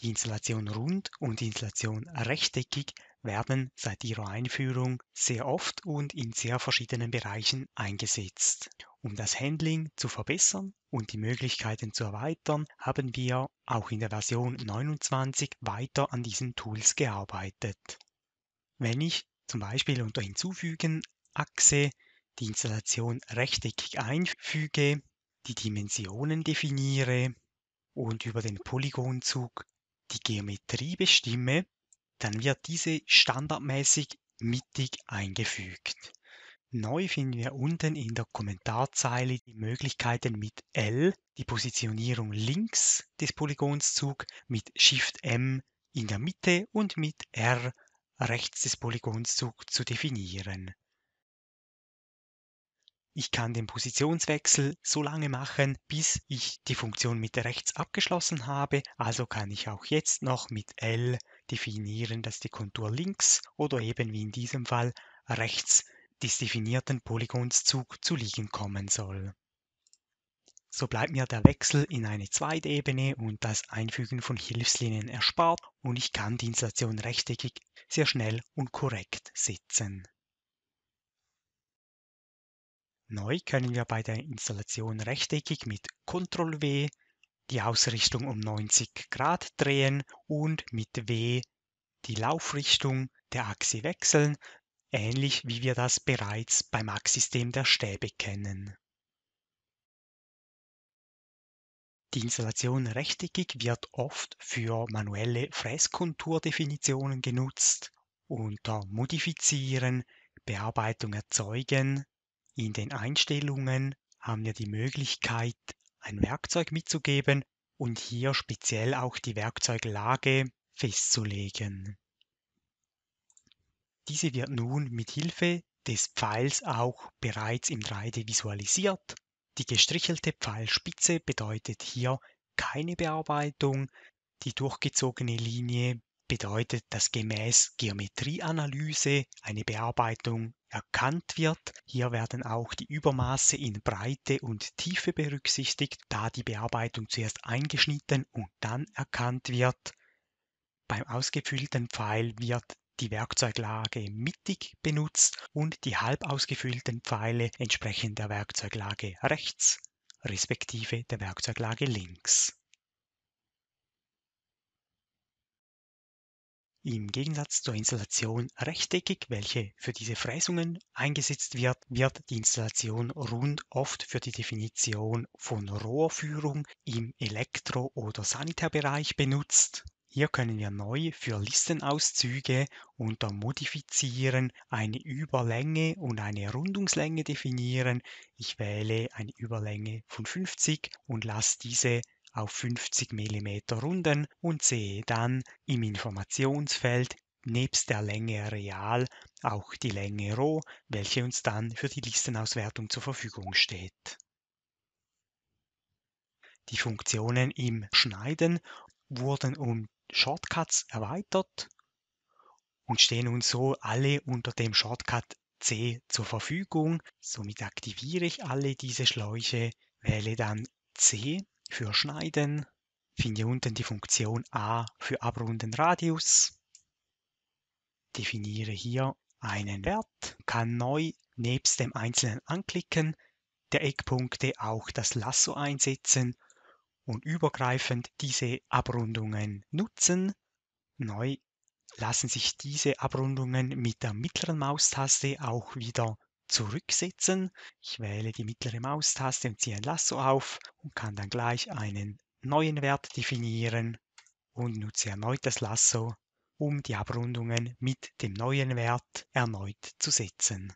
Die Installation rund und die Installation rechteckig werden seit ihrer Einführung sehr oft und in sehr verschiedenen Bereichen eingesetzt. Um das Handling zu verbessern und die Möglichkeiten zu erweitern, haben wir auch in der Version 29 weiter an diesen Tools gearbeitet. Wenn ich zum Beispiel unter Hinzufügen Achse die Installation rechteckig einfüge, die Dimensionen definiere und über den Polygonzug die Geometrie bestimme, dann wird diese standardmäßig mittig eingefügt. Neu finden wir unten in der Kommentarzeile die Möglichkeiten mit L, die Positionierung links des Polygonszug, mit Shift M in der Mitte und mit R rechts des Polygonszug zu definieren. Ich kann den Positionswechsel so lange machen, bis ich die Funktion mit rechts abgeschlossen habe. Also kann ich auch jetzt noch mit L definieren, dass die Kontur links oder eben wie in diesem Fall rechts des definierten Polygonszug zu liegen kommen soll. So bleibt mir der Wechsel in eine Zweitebene und das Einfügen von Hilfslinien erspart und ich kann die Installation rechteckig sehr schnell und korrekt setzen. Neu können wir bei der Installation rechteckig mit Ctrl-W die Ausrichtung um 90 Grad drehen und mit W die Laufrichtung der Achse wechseln, ähnlich wie wir das bereits beim Achssystem der Stäbe kennen. Die Installation rechteckig wird oft für manuelle Fräskonturdefinitionen genutzt. Unter Modifizieren, Bearbeitung erzeugen in den Einstellungen haben wir die Möglichkeit, ein Werkzeug mitzugeben und hier speziell auch die Werkzeuglage festzulegen. Diese wird nun mit Hilfe des Pfeils auch bereits im 3D visualisiert. Die gestrichelte Pfeilspitze bedeutet hier keine Bearbeitung, die durchgezogene Linie bedeutet, dass gemäß Geometrieanalyse eine Bearbeitung erkannt wird. Hier werden auch die Übermaße in Breite und Tiefe berücksichtigt, da die Bearbeitung zuerst eingeschnitten und dann erkannt wird. Beim ausgefüllten Pfeil wird die Werkzeuglage mittig benutzt und die halb ausgefüllten Pfeile entsprechen der Werkzeuglage rechts respektive der Werkzeuglage links. im Gegensatz zur Installation rechteckig, welche für diese Fräsungen eingesetzt wird, wird die Installation rund oft für die Definition von Rohrführung im Elektro- oder Sanitärbereich benutzt. Hier können wir neu für Listenauszüge unter Modifizieren eine Überlänge und eine Rundungslänge definieren. Ich wähle eine Überlänge von 50 und lasse diese auf 50 mm runden und sehe dann im Informationsfeld nebst der Länge real auch die Länge roh, welche uns dann für die Listenauswertung zur Verfügung steht. Die Funktionen im Schneiden wurden um Shortcuts erweitert und stehen uns so alle unter dem Shortcut C zur Verfügung. Somit aktiviere ich alle diese Schläuche, wähle dann C für Schneiden. Finde unten die Funktion a für abrunden Radius. Definiere hier einen Wert, kann neu nebst dem einzelnen anklicken, der Eckpunkte auch das Lasso einsetzen und übergreifend diese Abrundungen nutzen. Neu lassen sich diese Abrundungen mit der mittleren Maustaste auch wieder zurücksetzen. Ich wähle die mittlere Maustaste und ziehe ein Lasso auf und kann dann gleich einen neuen Wert definieren und nutze erneut das Lasso, um die Abrundungen mit dem neuen Wert erneut zu setzen.